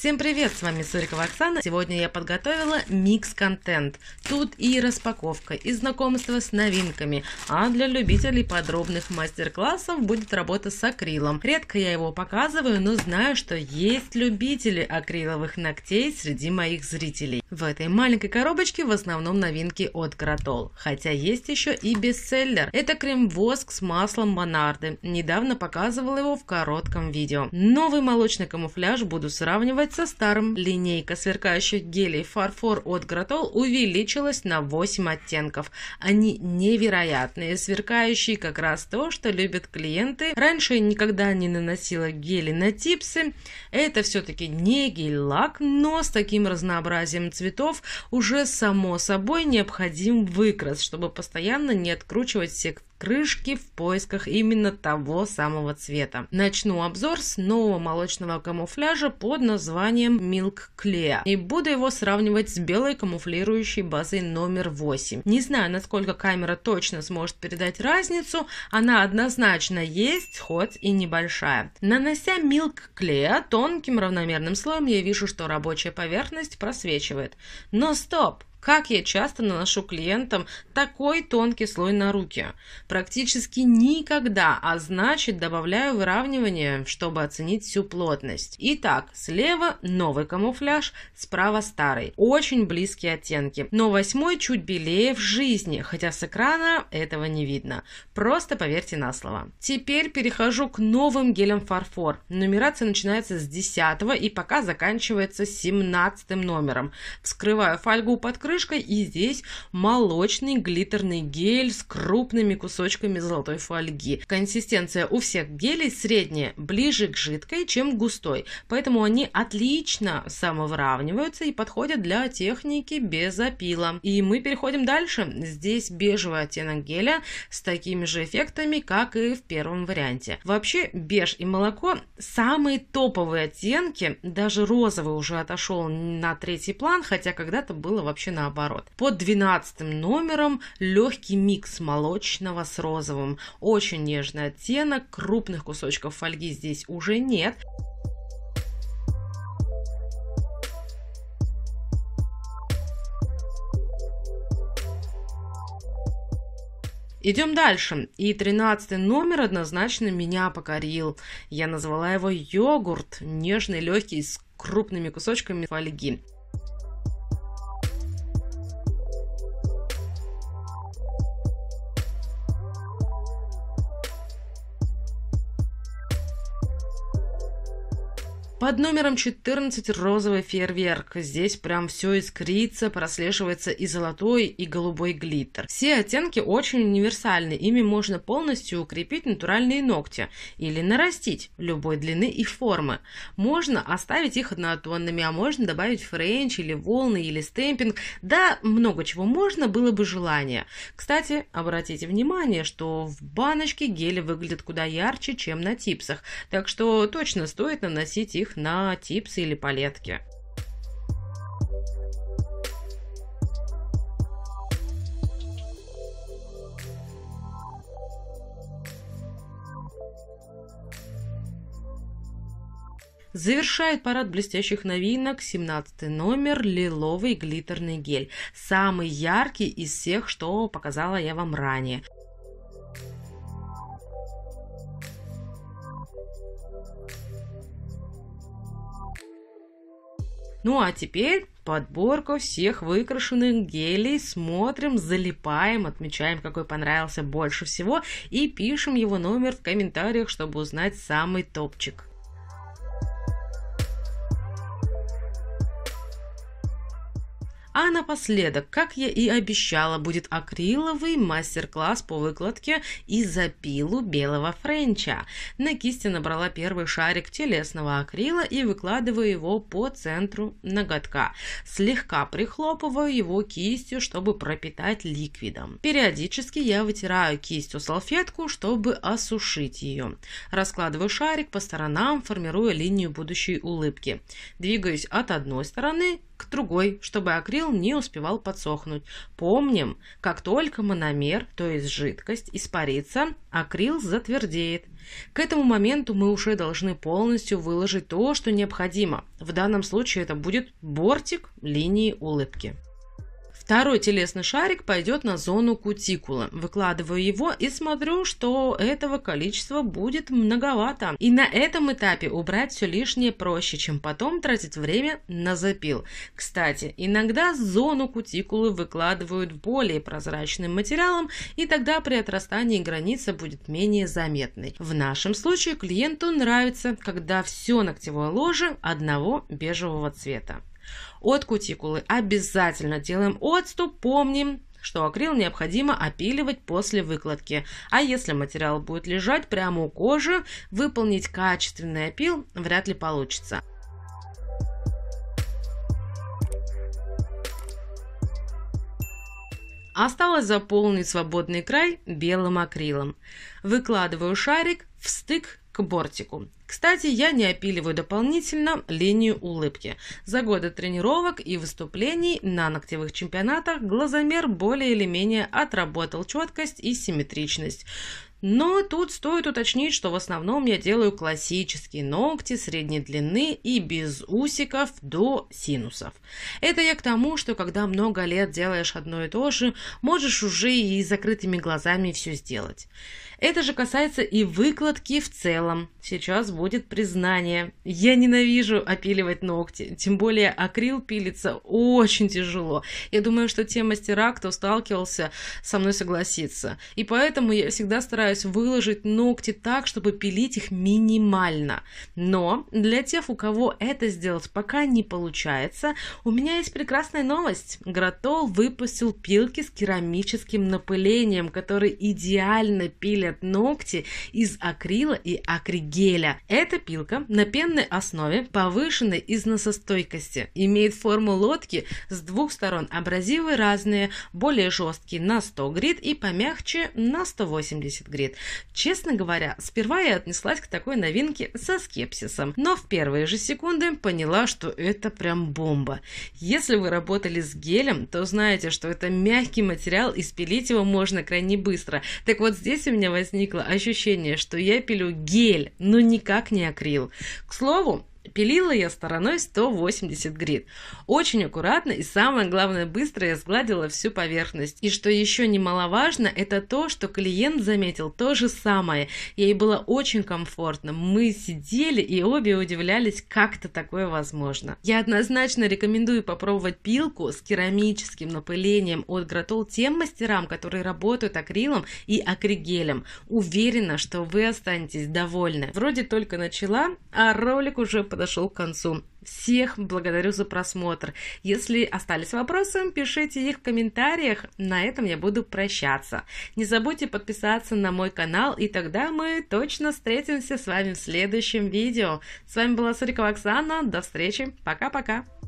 Всем привет, с вами Сурикова Оксана. Сегодня я подготовила микс-контент. Тут и распаковка, и знакомство с новинками. А для любителей подробных мастер-классов будет работа с акрилом. Редко я его показываю, но знаю, что есть любители акриловых ногтей среди моих зрителей. В этой маленькой коробочке в основном новинки от Кротол. Хотя есть еще и бестселлер. Это крем-воск с маслом Монарды. Недавно показывала его в коротком видео. Новый молочный камуфляж буду сравнивать становится старым. Линейка сверкающих гелей фарфор от Гротол увеличилась на 8 оттенков. Они невероятные, сверкающие как раз то, что любят клиенты. Раньше я никогда не наносила гели на типсы. Это все-таки не гель-лак, но с таким разнообразием цветов уже само собой необходим выкрас, чтобы постоянно не откручивать все крышки в поисках именно того самого цвета. Начну обзор с нового молочного камуфляжа под названием Milk Clear и буду его сравнивать с белой камуфлирующей базой номер 8. Не знаю, насколько камера точно сможет передать разницу, она однозначно есть, хоть и небольшая. Нанося Milk Clear тонким равномерным слоем, я вижу, что рабочая поверхность просвечивает. Но стоп! Как я часто наношу клиентам такой тонкий слой на руки? Практически никогда, а значит добавляю выравнивание, чтобы оценить всю плотность. Итак, слева новый камуфляж, справа старый. Очень близкие оттенки. Но восьмой чуть белее в жизни, хотя с экрана этого не видно. Просто поверьте на слово. Теперь перехожу к новым гелям фарфор. Нумерация начинается с 10 и пока заканчивается 17 номером. Вскрываю фольгу под крышкой крышкой, и здесь молочный глиттерный гель с крупными кусочками золотой фольги. Консистенция у всех гелей средняя, ближе к жидкой, чем густой, поэтому они отлично самовравниваются и подходят для техники без опила. И мы переходим дальше. Здесь бежевый оттенок геля с такими же эффектами, как и в первом варианте. Вообще, беж и молоко самые топовые оттенки, даже розовый уже отошел на третий план, хотя когда-то было вообще на наоборот. Под 12 номером легкий микс молочного с розовым. Очень нежный оттенок, крупных кусочков фольги здесь уже нет. Идем дальше. И тринадцатый номер однозначно меня покорил. Я назвала его йогурт, нежный, легкий, с крупными кусочками фольги. Под номером 14 розовый фейерверк. Здесь прям все искрится, прослеживается и золотой, и голубой глиттер. Все оттенки очень универсальны. Ими можно полностью укрепить натуральные ногти или нарастить любой длины и формы. Можно оставить их однотонными, а можно добавить френч или волны или стемпинг. Да, много чего можно, было бы желание. Кстати, обратите внимание, что в баночке гели выглядят куда ярче, чем на типсах. Так что точно стоит наносить их их на типсы или палетки. Завершает парад блестящих новинок 17 номер лиловый глиттерный гель. Самый яркий из всех, что показала я вам ранее. Ну а теперь подборка всех выкрашенных гелей. Смотрим, залипаем, отмечаем, какой понравился больше всего и пишем его номер в комментариях, чтобы узнать самый топчик. А напоследок, как я и обещала, будет акриловый мастер-класс по выкладке и запилу белого френча. На кисти набрала первый шарик телесного акрила и выкладываю его по центру ноготка. Слегка прихлопываю его кистью, чтобы пропитать ликвидом. Периодически я вытираю кистью салфетку, чтобы осушить ее. Раскладываю шарик по сторонам, формируя линию будущей улыбки. Двигаюсь от одной стороны к другой, чтобы акрил не успевал подсохнуть. Помним, как только мономер, то есть жидкость, испарится, акрил затвердеет. К этому моменту мы уже должны полностью выложить то, что необходимо. В данном случае это будет бортик линии улыбки. Второй телесный шарик пойдет на зону кутикулы. Выкладываю его и смотрю, что этого количества будет многовато. И на этом этапе убрать все лишнее проще, чем потом тратить время на запил. Кстати, иногда зону кутикулы выкладывают более прозрачным материалом, и тогда при отрастании граница будет менее заметной. В нашем случае клиенту нравится, когда все ногтевое ложе одного бежевого цвета. От кутикулы обязательно делаем отступ, помним, что акрил необходимо опиливать после выкладки, а если материал будет лежать прямо у кожи, выполнить качественный опил вряд ли получится. Осталось заполнить свободный край белым акрилом. Выкладываю шарик в стык к бортику. Кстати, я не опиливаю дополнительно линию улыбки. За годы тренировок и выступлений на ногтевых чемпионатах глазомер более или менее отработал четкость и симметричность. Но тут стоит уточнить, что в основном я делаю классические ногти средней длины и без усиков до синусов. Это я к тому, что когда много лет делаешь одно и то же, можешь уже и закрытыми глазами все сделать. Это же касается и выкладки в целом. Сейчас будет признание. Я ненавижу опиливать ногти, тем более акрил пилится очень тяжело. Я думаю, что те мастера, кто сталкивался, со мной согласится. И поэтому я всегда стараюсь стараюсь выложить ногти так, чтобы пилить их минимально. Но для тех, у кого это сделать пока не получается, у меня есть прекрасная новость. Гратол выпустил пилки с керамическим напылением, которые идеально пилят ногти из акрила и акригеля. Эта пилка на пенной основе повышенной износостойкости, имеет форму лодки с двух сторон, абразивы разные, более жесткие на 100 грит и помягче на 180 грит секрет. Честно говоря, сперва я отнеслась к такой новинке со скепсисом, но в первые же секунды поняла, что это прям бомба. Если вы работали с гелем, то знаете, что это мягкий материал и спилить его можно крайне быстро. Так вот здесь у меня возникло ощущение, что я пилю гель, но никак не акрил. К слову, Пилила я стороной 180 грит. Очень аккуратно и самое главное быстро я сгладила всю поверхность. И что еще немаловажно, это то, что клиент заметил то же самое. Ей было очень комфортно. Мы сидели и обе удивлялись, как это такое возможно. Я однозначно рекомендую попробовать пилку с керамическим напылением от Гратол тем мастерам, которые работают акрилом и акригелем. Уверена, что вы останетесь довольны. Вроде только начала, а ролик уже подошел подошел к концу. Всех благодарю за просмотр. Если остались вопросы, пишите их в комментариях. На этом я буду прощаться. Не забудьте подписаться на мой канал, и тогда мы точно встретимся с вами в следующем видео. С вами была Сурикова Оксана. До встречи. Пока-пока.